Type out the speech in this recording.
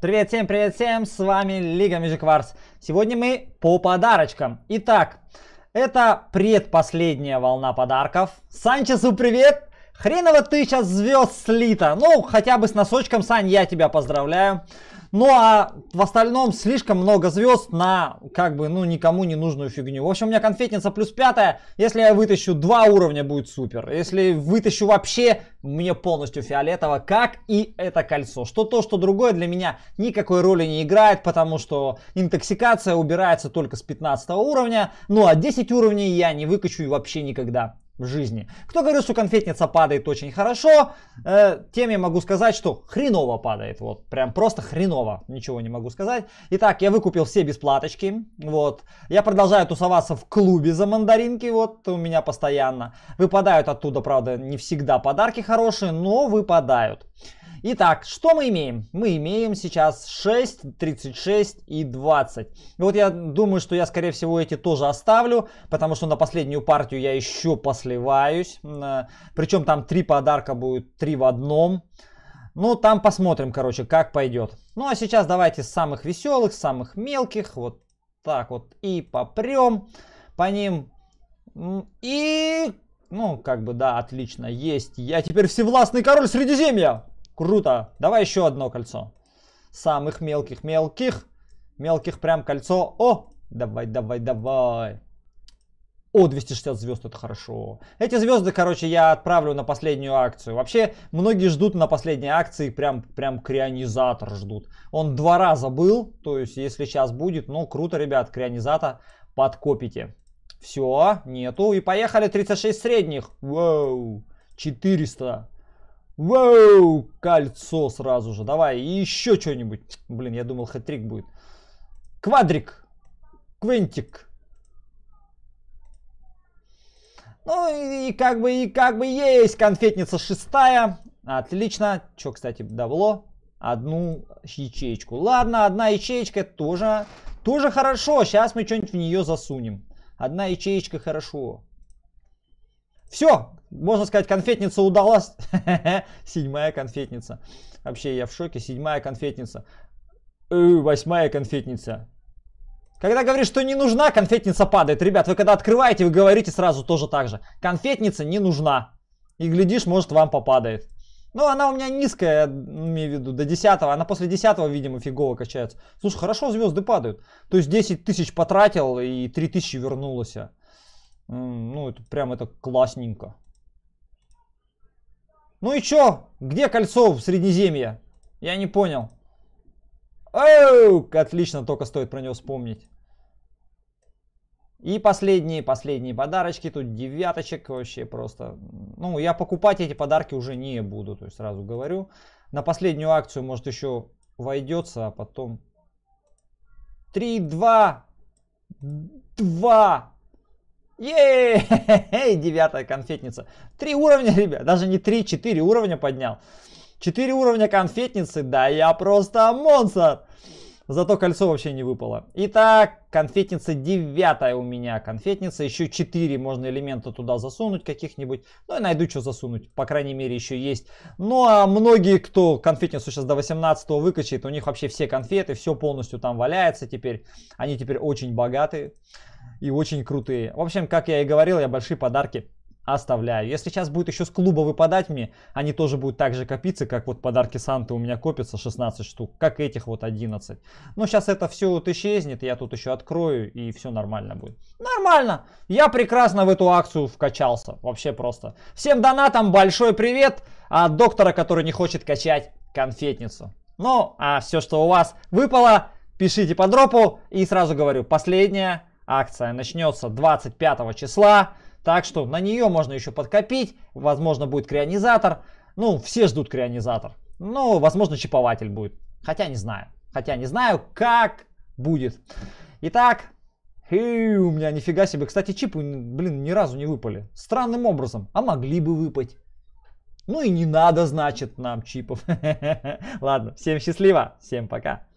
Привет всем, привет всем, с вами Лига Межикварс. Сегодня мы по подарочкам. Итак, это предпоследняя волна подарков. Санчесу привет! Хреново ты сейчас звезд слита. Ну, хотя бы с носочком, Сань, я тебя поздравляю. Ну а в остальном слишком много звезд на как бы ну никому не нужную фигню. В общем, у меня конфетница плюс пятая. Если я вытащу два уровня, будет супер. Если вытащу вообще, мне полностью фиолетово, как и это кольцо. Что то, что другое для меня никакой роли не играет, потому что интоксикация убирается только с 15 уровня. Ну а 10 уровней я не выкачу и вообще никогда в жизни. Кто говорит, что конфетница падает очень хорошо, э, тем я могу сказать, что хреново падает. Вот, прям просто хреново. Ничего не могу сказать. Итак, я выкупил все бесплаточки. Вот. Я продолжаю тусоваться в клубе за мандаринки. Вот, у меня постоянно. Выпадают оттуда, правда, не всегда подарки хорошие, но выпадают. Итак, что мы имеем? Мы имеем сейчас 6, 36 и 20. И ну вот я думаю, что я, скорее всего, эти тоже оставлю, потому что на последнюю партию я еще посливаюсь. Э, причем там три подарка будет, три в одном. Ну, там посмотрим, короче, как пойдет. Ну, а сейчас давайте с самых веселых, самых мелких. Вот так вот и попрем по ним. И, ну, как бы, да, отлично, есть. Я теперь всевластный король Средиземья. Круто. Давай еще одно кольцо. Самых мелких, мелких. Мелких прям кольцо. О, давай, давай, давай. О, 260 звезд, это хорошо. Эти звезды, короче, я отправлю на последнюю акцию. Вообще, многие ждут на последней акции, прям, прям крионизатор ждут. Он два раза был, то есть, если сейчас будет, ну, круто, ребят, крионизата подкопите. Все, нету. И поехали, 36 средних. Вау, 400. Воу, кольцо сразу же. Давай, еще что-нибудь. Блин, я думал, хэтрик будет. Квадрик. квинтик. Ну и, и как бы, и как бы есть конфетница шестая. Отлично. Что, кстати, дало? Одну ячеечку. Ладно, одна ячеечка тоже, тоже хорошо. Сейчас мы что-нибудь в нее засунем. Одна ячеечка хорошо. Все, можно сказать, конфетница удалась. Седьмая конфетница. Вообще, я в шоке. Седьмая конфетница. Э, восьмая конфетница. Когда говоришь, что не нужна, конфетница падает. Ребят, вы когда открываете, вы говорите сразу тоже так же. Конфетница не нужна. И глядишь, может вам попадает. Ну, она у меня низкая, имею в виду, до 10 Она после 10 видимо, фигово качается. Слушай, хорошо звезды падают. То есть 10 тысяч потратил и 3 тысячи вернулось. Ну, это прям это классненько. Ну и чё? Где кольцо в Среднеземье? Я не понял. Оу, отлично, только стоит про него вспомнить. И последние, последние подарочки. Тут девяточек вообще просто. Ну, я покупать эти подарки уже не буду, то есть сразу говорю. На последнюю акцию, может, еще войдется, а потом... три два два. Ей, девятая конфетница. Три уровня, ребят, даже не три, четыре уровня поднял. Четыре уровня конфетницы, да я просто монстр. Зато кольцо вообще не выпало. Итак, конфетница девятая у меня. Конфетница, еще четыре можно элемента туда засунуть каких-нибудь. Ну и найду, что засунуть. По крайней мере, еще есть. Ну а многие, кто конфетницу сейчас до 18 выкачает, у них вообще все конфеты, все полностью там валяется теперь. Они теперь очень богатые и очень крутые. В общем, как я и говорил, я большие подарки оставляю. Если сейчас будет еще с клуба выпадать мне, они тоже будут так же копиться, как вот подарки Санты у меня копятся 16 штук, как этих вот 11. Но сейчас это все вот исчезнет, я тут еще открою и все нормально будет. Нормально! Я прекрасно в эту акцию вкачался, вообще просто. Всем донатам большой привет от доктора, который не хочет качать конфетницу. Ну, а все, что у вас выпало, пишите по дропу. И сразу говорю, последняя Акция начнется 25 числа. Так что на нее можно еще подкопить. Возможно, будет крионизатор. Ну, все ждут крионизатор. Ну, возможно, чипователь будет. Хотя не знаю. Хотя не знаю, как будет. Итак, Эй, у меня нифига себе. Кстати, чипы, блин, ни разу не выпали. Странным образом. А могли бы выпать. Ну и не надо, значит, нам чипов. Ладно, всем счастливо. Всем пока.